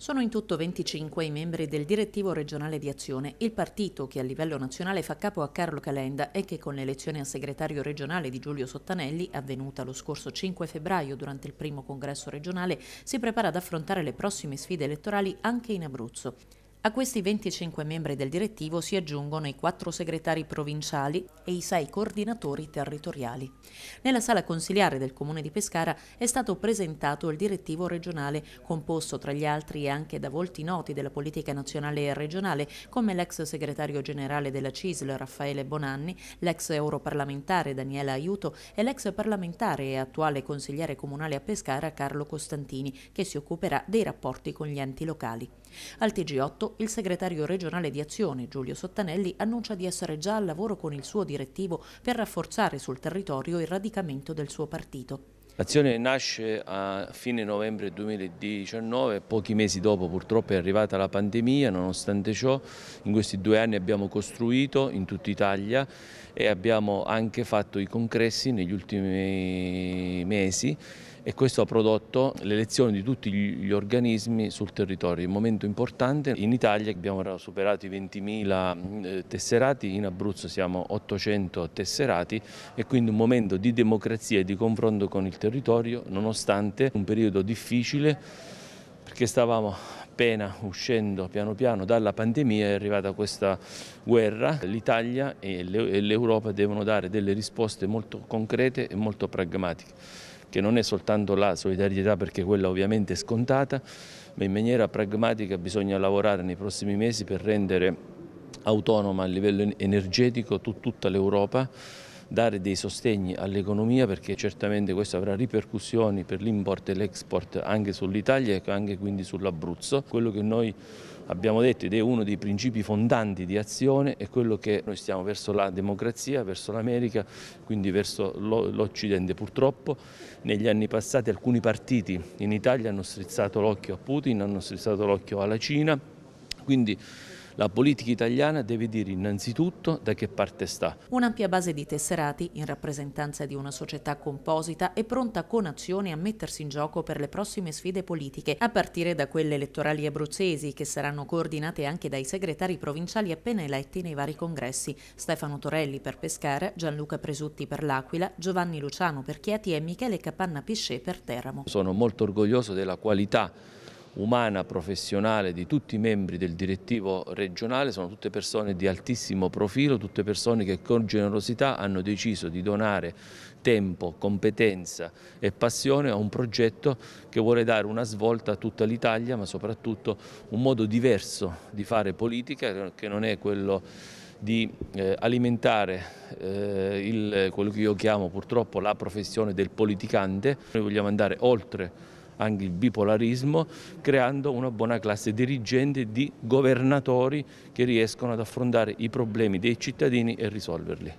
Sono in tutto 25 i membri del direttivo regionale di azione, il partito che a livello nazionale fa capo a Carlo Calenda e che con l'elezione a segretario regionale di Giulio Sottanelli, avvenuta lo scorso 5 febbraio durante il primo congresso regionale, si prepara ad affrontare le prossime sfide elettorali anche in Abruzzo. A questi 25 membri del direttivo si aggiungono i quattro segretari provinciali e i sei coordinatori territoriali. Nella sala consiliare del Comune di Pescara è stato presentato il direttivo regionale, composto tra gli altri anche da volti noti della politica nazionale e regionale, come l'ex segretario generale della CISL Raffaele Bonanni, l'ex europarlamentare Daniela Aiuto e l'ex parlamentare e attuale consigliere comunale a Pescara Carlo Costantini, che si occuperà dei rapporti con gli enti locali. Al TG8 il segretario regionale di Azione, Giulio Sottanelli, annuncia di essere già al lavoro con il suo direttivo per rafforzare sul territorio il radicamento del suo partito. L'azione nasce a fine novembre 2019, pochi mesi dopo purtroppo è arrivata la pandemia, nonostante ciò in questi due anni abbiamo costruito in tutta Italia e abbiamo anche fatto i congressi negli ultimi mesi e questo ha prodotto l'elezione di tutti gli organismi sul territorio. Un momento importante, in Italia abbiamo superato i 20.000 eh, tesserati, in Abruzzo siamo 800 tesserati e quindi un momento di democrazia e di confronto con il territorio nonostante un periodo difficile perché stavamo appena uscendo piano piano dalla pandemia è arrivata questa guerra. L'Italia e l'Europa devono dare delle risposte molto concrete e molto pragmatiche che non è soltanto la solidarietà perché quella ovviamente è scontata, ma in maniera pragmatica bisogna lavorare nei prossimi mesi per rendere autonoma a livello energetico tutta l'Europa dare dei sostegni all'economia perché certamente questo avrà ripercussioni per l'import e l'export anche sull'Italia e anche quindi sull'Abruzzo. Quello che noi abbiamo detto ed è uno dei principi fondanti di azione è quello che noi stiamo verso la democrazia, verso l'America, quindi verso l'Occidente. Purtroppo negli anni passati alcuni partiti in Italia hanno strizzato l'occhio a Putin, hanno strizzato l'occhio alla Cina, quindi la politica italiana deve dire innanzitutto da che parte sta. Un'ampia base di tesserati in rappresentanza di una società composita è pronta con azioni a mettersi in gioco per le prossime sfide politiche, a partire da quelle elettorali abruzzesi che saranno coordinate anche dai segretari provinciali appena eletti nei vari congressi. Stefano Torelli per Pescara, Gianluca Presutti per L'Aquila, Giovanni Luciano per Chieti e Michele Capanna Piscè per Teramo. Sono molto orgoglioso della qualità umana, professionale di tutti i membri del direttivo regionale, sono tutte persone di altissimo profilo, tutte persone che con generosità hanno deciso di donare tempo, competenza e passione a un progetto che vuole dare una svolta a tutta l'Italia, ma soprattutto un modo diverso di fare politica che non è quello di eh, alimentare eh, il, quello che io chiamo purtroppo la professione del politicante. Noi vogliamo andare oltre anche il bipolarismo, creando una buona classe dirigente di governatori che riescono ad affrontare i problemi dei cittadini e risolverli.